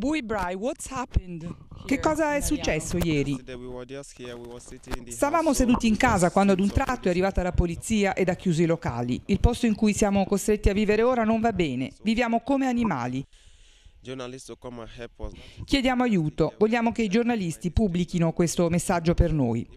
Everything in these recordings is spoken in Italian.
Bui what's happened? Che cosa è successo ieri? Stavamo seduti in casa quando ad un tratto è arrivata la polizia ed ha chiuso i locali. Il posto in cui siamo costretti a vivere ora non va bene. Viviamo come animali. Chiediamo aiuto, vogliamo che i giornalisti pubblichino questo messaggio per noi.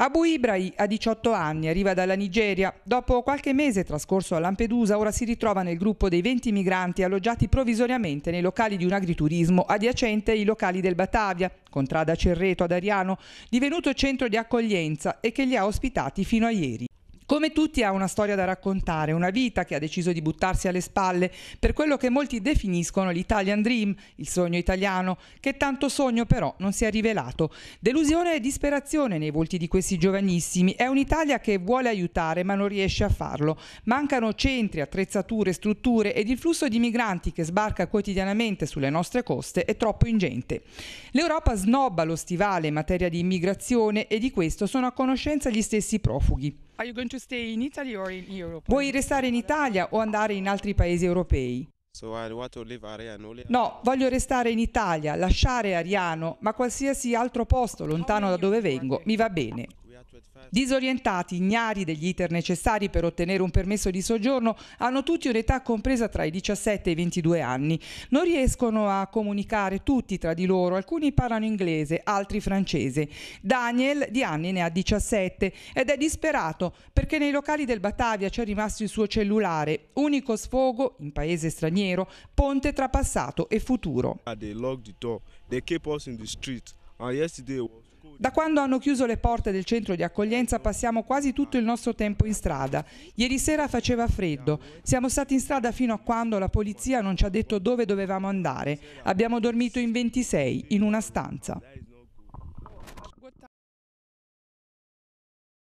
Abu Ibrahi ha 18 anni, arriva dalla Nigeria. Dopo qualche mese trascorso a Lampedusa, ora si ritrova nel gruppo dei 20 migranti alloggiati provvisoriamente nei locali di un agriturismo adiacente ai locali del Batavia, contrada Cerreto ad Ariano, divenuto centro di accoglienza e che li ha ospitati fino a ieri. Come tutti ha una storia da raccontare, una vita che ha deciso di buttarsi alle spalle per quello che molti definiscono l'Italian Dream, il sogno italiano, che tanto sogno però non si è rivelato. Delusione e disperazione nei volti di questi giovanissimi. È un'Italia che vuole aiutare ma non riesce a farlo. Mancano centri, attrezzature, strutture ed il flusso di migranti che sbarca quotidianamente sulle nostre coste è troppo ingente. L'Europa snobba lo stivale in materia di immigrazione e di questo sono a conoscenza gli stessi profughi in Vuoi restare in Italia o andare in altri paesi europei? No, voglio restare in Italia, lasciare Ariano, ma qualsiasi altro posto lontano da dove vengo mi va bene. Disorientati, ignari degli iter necessari per ottenere un permesso di soggiorno, hanno tutti un'età compresa tra i 17 e i 22 anni. Non riescono a comunicare tutti tra di loro, alcuni parlano inglese, altri francese. Daniel di anni ne ha 17 ed è disperato perché nei locali del Batavia c'è rimasto il suo cellulare, unico sfogo in paese straniero, ponte tra passato e futuro. They locked the door. They kept us in the street. And yesterday was da quando hanno chiuso le porte del centro di accoglienza passiamo quasi tutto il nostro tempo in strada. Ieri sera faceva freddo, siamo stati in strada fino a quando la polizia non ci ha detto dove dovevamo andare. Abbiamo dormito in 26, in una stanza.